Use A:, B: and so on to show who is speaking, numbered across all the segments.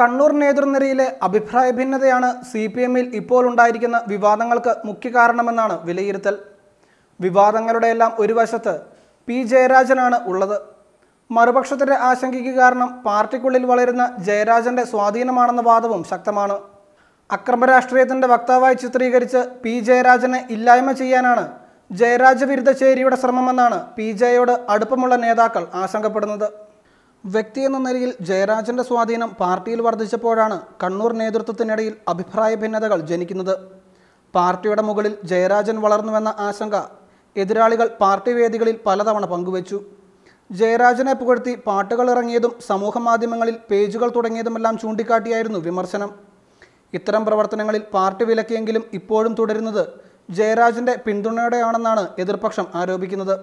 A: കണ്ണൂർ നേതൃനിരയിലെ അഭിപ്രായ ഭിന്നതയാണ് C P എമ്മിൽ ഇപ്പോൾ ഉണ്ടായിരിക്കുന്ന വിവാദങ്ങൾക്ക് മുഖ്യ കാരണമെന്നാണ് വിലയിരുത്തൽ വിവാദങ്ങളുടെ എല്ലാം ഒരു വശത്ത് പി ജയരാജനാണ് ഉള്ളത് മറുപക്ഷത്തിന്റെ ആശങ്കയ്ക്ക് കാരണം പാർട്ടിക്കുള്ളിൽ വളരുന്ന ജയരാജന്റെ സ്വാധീനമാണെന്ന വാദവും ശക്തമാണ് അക്രമ രാഷ്ട്രീയത്തിന്റെ വക്താവായി ചിത്രീകരിച്ച് പി ജയരാജനെ ഇല്ലായ്മ ചെയ്യാനാണ് ജയരാജ വിരുദ്ധ ചേരിയുടെ ശ്രമമെന്നാണ് പി ജയയോട് അടുപ്പമുള്ള നേതാക്കൾ ആശങ്കപ്പെടുന്നത് വ്യക്തി എന്ന നിലയിൽ ജയരാജന്റെ സ്വാധീനം പാർട്ടിയിൽ വർദ്ധിച്ചപ്പോഴാണ് കണ്ണൂർ നേതൃത്വത്തിനിടയിൽ അഭിപ്രായ ഭിന്നതകൾ ജനിക്കുന്നത് പാർട്ടിയുടെ മുകളിൽ ജയരാജൻ വളർന്നുവെന്ന ആശങ്ക എതിരാളികൾ പാർട്ടി വേദികളിൽ പലതവണ പങ്കുവച്ചു ജയരാജനെ പുകഴ്ത്തി പാട്ടുകൾ ഇറങ്ങിയതും സമൂഹ മാധ്യമങ്ങളിൽ പേജുകൾ തുടങ്ങിയതുമെല്ലാം ചൂണ്ടിക്കാട്ടിയായിരുന്നു വിമർശനം ഇത്തരം പ്രവർത്തനങ്ങളിൽ പാർട്ടി വിലക്കിയെങ്കിലും ഇപ്പോഴും തുടരുന്നത് ജയരാജന്റെ പിന്തുണയോടെയാണെന്നാണ് എതിർപക്ഷം ആരോപിക്കുന്നത്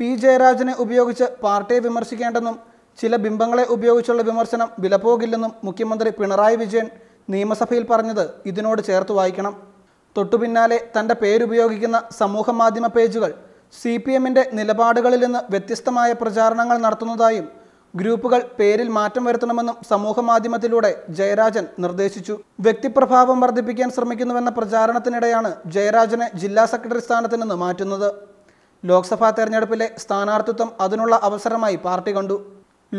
A: പി ജയരാജനെ ഉപയോഗിച്ച് പാർട്ടിയെ വിമർശിക്കേണ്ടെന്നും ചില ബിംബങ്ങളെ ഉപയോഗിച്ചുള്ള വിമർശനം വിലപ്പോകില്ലെന്നും മുഖ്യമന്ത്രി പിണറായി വിജയൻ നിയമസഭയിൽ പറഞ്ഞത് ഇതിനോട് ചേർത്ത് വായിക്കണം തൊട്ടുപിന്നാലെ തൻ്റെ പേരുപയോഗിക്കുന്ന സമൂഹ മാധ്യമ പേജുകൾ സി പി എമ്മിൻ്റെ നിലപാടുകളിൽ നിന്ന് വ്യത്യസ്തമായ പ്രചാരണങ്ങൾ നടത്തുന്നതായും ഗ്രൂപ്പുകൾ പേരിൽ മാറ്റം വരുത്തണമെന്നും സമൂഹ മാധ്യമത്തിലൂടെ ജയരാജൻ നിർദ്ദേശിച്ചു വ്യക്തിപ്രഭാവം വർദ്ധിപ്പിക്കാൻ ശ്രമിക്കുന്നുവെന്ന പ്രചാരണത്തിനിടെയാണ് ജയരാജനെ ജില്ലാ സെക്രട്ടറി സ്ഥാനത്ത് നിന്ന് മാറ്റുന്നത് ലോക്സഭാ തെരഞ്ഞെടുപ്പിലെ സ്ഥാനാർത്ഥിത്വം അതിനുള്ള അവസരമായി പാർട്ടി കണ്ടു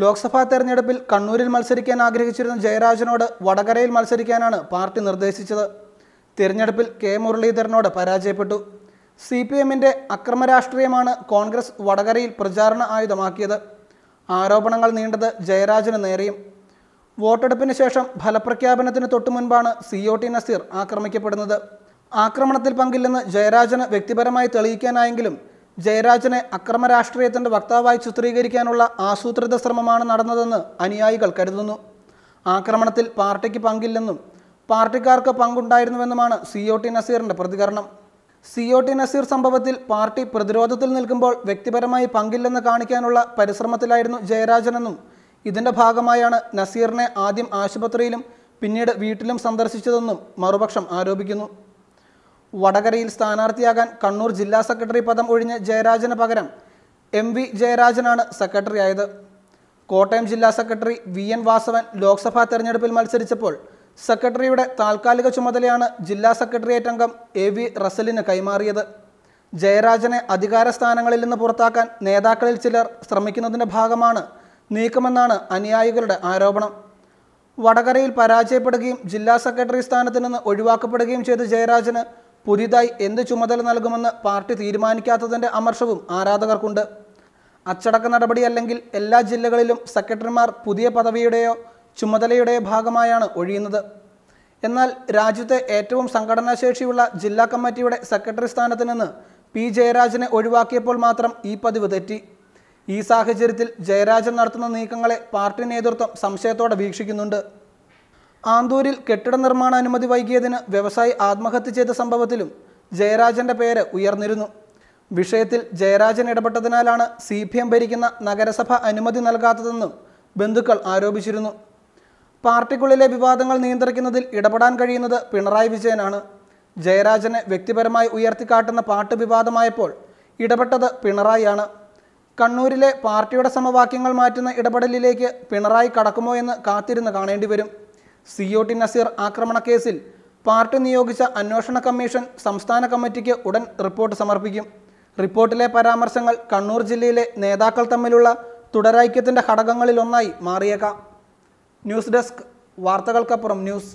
A: ലോക്സഭാ തെരഞ്ഞെടുപ്പിൽ കണ്ണൂരിൽ മത്സരിക്കാൻ ആഗ്രഹിച്ചിരുന്ന ജയരാജനോട് വടകരയിൽ മത്സരിക്കാനാണ് പാർട്ടി നിർദ്ദേശിച്ചത് തിരഞ്ഞെടുപ്പിൽ കെ മുരളീധരനോട് പരാജയപ്പെട്ടു സി പി എമ്മിൻ്റെ അക്രമരാഷ്ട്രീയമാണ് കോൺഗ്രസ് വടകരയിൽ പ്രചാരണ ആയുധമാക്കിയത് ആരോപണങ്ങൾ നീണ്ടത് ജയരാജന് നേരെയും വോട്ടെടുപ്പിന് ശേഷം ഫലപ്രഖ്യാപനത്തിന് തൊട്ടു മുൻപാണ് സി ഒ ടി നസീർ ആക്രമിക്കപ്പെടുന്നത് ആക്രമണത്തിൽ പങ്കില്ലെന്ന് ജയരാജന് വ്യക്തിപരമായി തെളിയിക്കാനായെങ്കിലും ജയരാജനെ അക്രമ രാഷ്ട്രീയത്തിൻ്റെ വക്താവായി ചിത്രീകരിക്കാനുള്ള ആസൂത്രിത ശ്രമമാണ് നടന്നതെന്ന് അനുയായികൾ കരുതുന്നു ആക്രമണത്തിൽ പാർട്ടിക്ക് പങ്കില്ലെന്നും പാർട്ടിക്കാർക്ക് പങ്കുണ്ടായിരുന്നുവെന്നുമാണ് സി ഒ ടി നസീറിൻ്റെ പ്രതികരണം സി ഒ ടി നസീർ സംഭവത്തിൽ പാർട്ടി പ്രതിരോധത്തിൽ നിൽക്കുമ്പോൾ വ്യക്തിപരമായി പങ്കില്ലെന്ന് കാണിക്കാനുള്ള പരിശ്രമത്തിലായിരുന്നു ജയരാജനെന്നും ഇതിൻ്റെ ഭാഗമായാണ് നസീറിനെ ആദ്യം ആശുപത്രിയിലും പിന്നീട് വീട്ടിലും സന്ദർശിച്ചതെന്നും മറുപക്ഷം ആരോപിക്കുന്നു വടകരയിൽ സ്ഥാനാർത്ഥിയാകാൻ കണ്ണൂർ ജില്ലാ സെക്രട്ടറി പദം ഒഴിഞ്ഞ് ജയരാജന് പകരം എം വി ജയരാജനാണ് സെക്രട്ടറിയായത് കോട്ടയം ജില്ലാ secretary V N Vasavan Lok Sabha തെരഞ്ഞെടുപ്പിൽ മത്സരിച്ചപ്പോൾ സെക്രട്ടറിയുടെ താൽക്കാലിക ചുമതലയാണ് ജില്ലാ സെക്രട്ടേറിയറ്റ് അംഗം എ വി റസലിന് കൈമാറിയത് ജയരാജനെ അധികാര സ്ഥാനങ്ങളിൽ നിന്ന് പുറത്താക്കാൻ നേതാക്കളിൽ ചിലർ ശ്രമിക്കുന്നതിൻ്റെ ഭാഗമാണ് നീക്കമെന്നാണ് അനുയായികളുടെ ആരോപണം വടകരയിൽ പരാജയപ്പെടുകയും ജില്ലാ സെക്രട്ടറി സ്ഥാനത്ത് നിന്ന് ഒഴിവാക്കപ്പെടുകയും ചെയ്ത ജയരാജന് പുതിയതായി എന്ത് ചുമതല നൽകുമെന്ന് പാർട്ടി തീരുമാനിക്കാത്തതിൻ്റെ അമർഷവും ആരാധകർക്കുണ്ട് അച്ചടക്ക നടപടി അല്ലെങ്കിൽ എല്ലാ ജില്ലകളിലും സെക്രട്ടറിമാർ പുതിയ പദവിയുടെയോ ചുമതലയുടെയോ ഭാഗമായാണ് ഒഴിയുന്നത് എന്നാൽ രാജ്യത്തെ ഏറ്റവും സംഘടനാശേഷിയുള്ള ജില്ലാ കമ്മിറ്റിയുടെ സെക്രട്ടറി സ്ഥാനത്ത് നിന്ന് പി ജയരാജനെ ഒഴിവാക്കിയപ്പോൾ മാത്രം ഈ പതിവ് തെറ്റി ഈ സാഹചര്യത്തിൽ ജയരാജൻ നടത്തുന്ന നീക്കങ്ങളെ പാർട്ടി നേതൃത്വം സംശയത്തോടെ വീക്ഷിക്കുന്നുണ്ട് ആന്തൂരിൽ കെട്ടിട നിർമ്മാണ അനുമതി വൈകിയതിന് വ്യവസായി ആത്മഹത്യ ചെയ്ത സംഭവത്തിലും ജയരാജന്റെ പേര് ഉയർന്നിരുന്നു വിഷയത്തിൽ ജയരാജൻ ഇടപെട്ടതിനാലാണ് സി പി എം ഭരിക്കുന്ന നഗരസഭ അനുമതി നൽകാത്തതെന്നും ബന്ധുക്കൾ ആരോപിച്ചിരുന്നു പാർട്ടിക്കുള്ളിലെ വിവാദങ്ങൾ നിയന്ത്രിക്കുന്നതിൽ ഇടപെടാൻ കഴിയുന്നത് പിണറായി വിജയനാണ് ജയരാജനെ വ്യക്തിപരമായി ഉയർത്തിക്കാട്ടുന്ന പാട്ട് വിവാദമായപ്പോൾ ഇടപെട്ടത് പിണറായിയാണ് കണ്ണൂരിലെ പാർട്ടിയുടെ സമവാക്യങ്ങൾ മാറ്റുന്ന ഇടപെടലിലേക്ക് പിണറായി കടക്കുമോ എന്ന് കാത്തിരുന്ന് കാണേണ്ടി വരും സി ഒ ടി നസീർ ആക്രമണക്കേസിൽ പാർട്ടി നിയോഗിച്ച അന്വേഷണ കമ്മീഷൻ സംസ്ഥാന കമ്മിറ്റിക്ക് ഉടൻ റിപ്പോർട്ട് സമർപ്പിക്കും റിപ്പോർട്ടിലെ പരാമർശങ്ങൾ കണ്ണൂർ ജില്ലയിലെ നേതാക്കൾ തമ്മിലുള്ള തുടരൈക്യത്തിൻ്റെ ഘടകങ്ങളിലൊന്നായി മാറിയേക്കാം ന്യൂസ് ഡെസ്ക് വാർത്തകൾക്കപ്പുറം ന്യൂസ്